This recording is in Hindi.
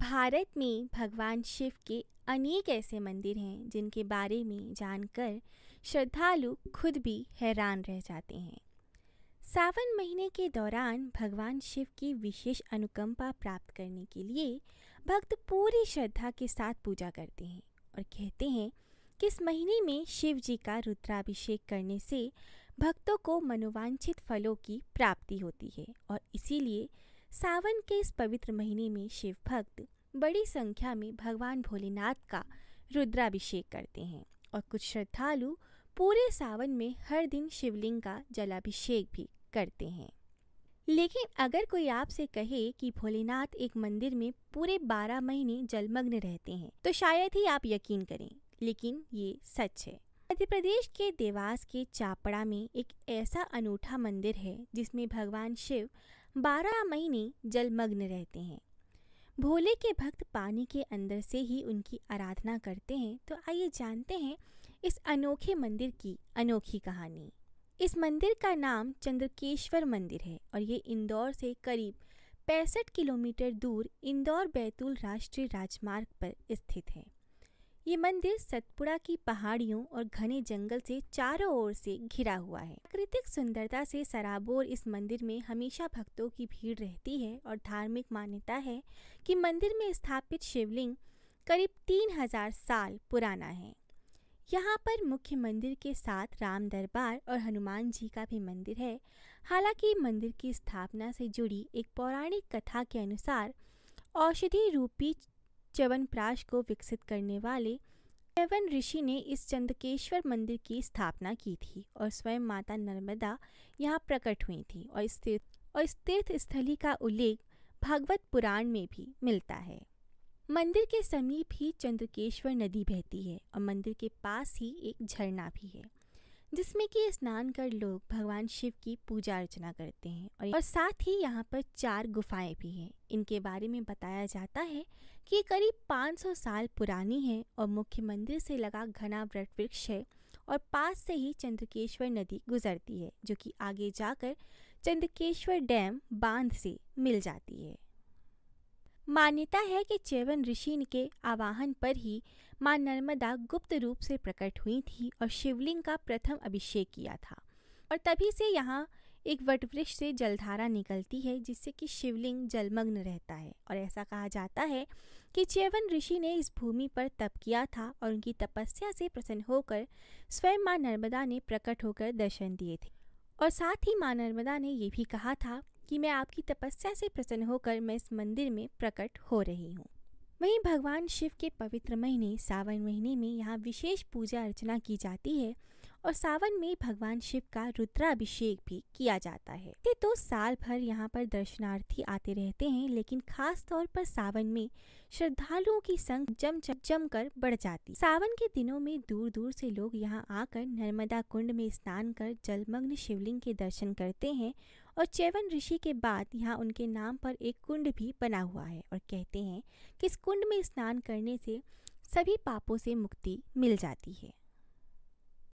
भारत में भगवान शिव के अनेक ऐसे मंदिर हैं जिनके बारे में जानकर श्रद्धालु खुद भी हैरान रह जाते हैं सावन महीने के दौरान भगवान शिव की विशेष अनुकंपा प्राप्त करने के लिए भक्त पूरी श्रद्धा के साथ पूजा करते हैं और कहते हैं कि इस महीने में शिव जी का रुद्राभिषेक करने से भक्तों को मनोवांछित फलों की प्राप्ति होती है और इसीलिए सावन के इस पवित्र महीने में शिव भक्त बड़ी संख्या में भगवान भोलेनाथ का रुद्राभिषेक करते हैं और कुछ श्रद्धालु पूरे सावन में हर दिन शिवलिंग का जलाभिषेक भी करते हैं लेकिन अगर कोई आपसे कहे कि भोलेनाथ एक मंदिर में पूरे बारह महीने जलमग्न रहते हैं तो शायद ही आप यकीन करें लेकिन ये सच है मध्य प्रदेश के देवास के चापड़ा में एक ऐसा अनूठा मंदिर है जिसमें भगवान शिव बारह महीने जलमग्न रहते हैं भोले के भक्त पानी के अंदर से ही उनकी आराधना करते हैं तो आइए जानते हैं इस अनोखे मंदिर की अनोखी कहानी इस मंदिर का नाम चंद्रकेश्वर मंदिर है और ये इंदौर से करीब पैंसठ किलोमीटर दूर इंदौर बैतूल राष्ट्रीय राजमार्ग पर स्थित है ये मंदिर सतपुड़ा की पहाड़ियों और घने जंगल से चारों ओर से घिरा हुआ है प्राकृतिक सुंदरता से सराबोर इस मंदिर में हमेशा भक्तों की भीड़ रहती है और धार्मिक मान्यता है कि मंदिर में स्थापित शिवलिंग करीब तीन हजार साल पुराना है यहाँ पर मुख्य मंदिर के साथ राम दरबार और हनुमान जी का भी मंदिर है हालांकि मंदिर की स्थापना से जुड़ी एक पौराणिक कथा के अनुसार औषधि रूपी च्यवनप्राश को विकसित करने वाले च्यवन ऋषि ने इस चंदकेश्वर मंदिर की स्थापना की थी और स्वयं माता नर्मदा यहाँ प्रकट हुई थी और इस तीर्थ और इस तीर्थ स्थली का उल्लेख भागवत पुराण में भी मिलता है मंदिर के समीप ही चंद्रकेश्वर नदी बहती है और मंदिर के पास ही एक झरना भी है जिसमें कि स्नान कर लोग भगवान शिव की पूजा अर्चना करते हैं और साथ ही यहाँ पर चार गुफाएं भी हैं इनके बारे में बताया जाता है कि ये करीब 500 साल पुरानी है और मुख्य मंदिर से लगा घना वृट वृक्ष है और पास से ही चंद्रकेश्वर नदी गुजरती है जो कि आगे जाकर चंद्रकेश्वर डैम बांध से मिल जाती है मान्यता है कि चेवन ऋषि के आवाहन पर ही मां नर्मदा गुप्त रूप से प्रकट हुई थी और शिवलिंग का प्रथम अभिषेक किया था और तभी से यहाँ एक वटवृक्ष से जलधारा निकलती है जिससे कि शिवलिंग जलमग्न रहता है और ऐसा कहा जाता है कि चेवन ऋषि ने इस भूमि पर तप किया था और उनकी तपस्या से प्रसन्न होकर स्वयं माँ नर्मदा ने प्रकट होकर दर्शन दिए थे और साथ ही माँ नर्मदा ने ये भी कहा था कि मैं आपकी तपस्या से प्रसन्न होकर मैं इस मंदिर में प्रकट हो रही हूँ वहीं भगवान शिव के पवित्र महीने सावन महीने में यहाँ विशेष पूजा अर्चना की जाती है और सावन में भगवान शिव का रुद्राभिषेक भी किया जाता है ये तो साल भर यहाँ पर दर्शनार्थी आते रहते हैं लेकिन खास तौर पर सावन में श्रद्धालुओं की संख्या जम जम कर बढ़ जाती सावन के दिनों में दूर दूर से लोग यहाँ आकर नर्मदा कुंड में स्नान कर जलमग्न शिवलिंग के दर्शन करते हैं और चैवन ऋषि के बाद यहाँ उनके नाम पर एक कुंड भी बना हुआ है और कहते हैं कि इस कुंड में स्नान करने से सभी पापों से मुक्ति मिल जाती है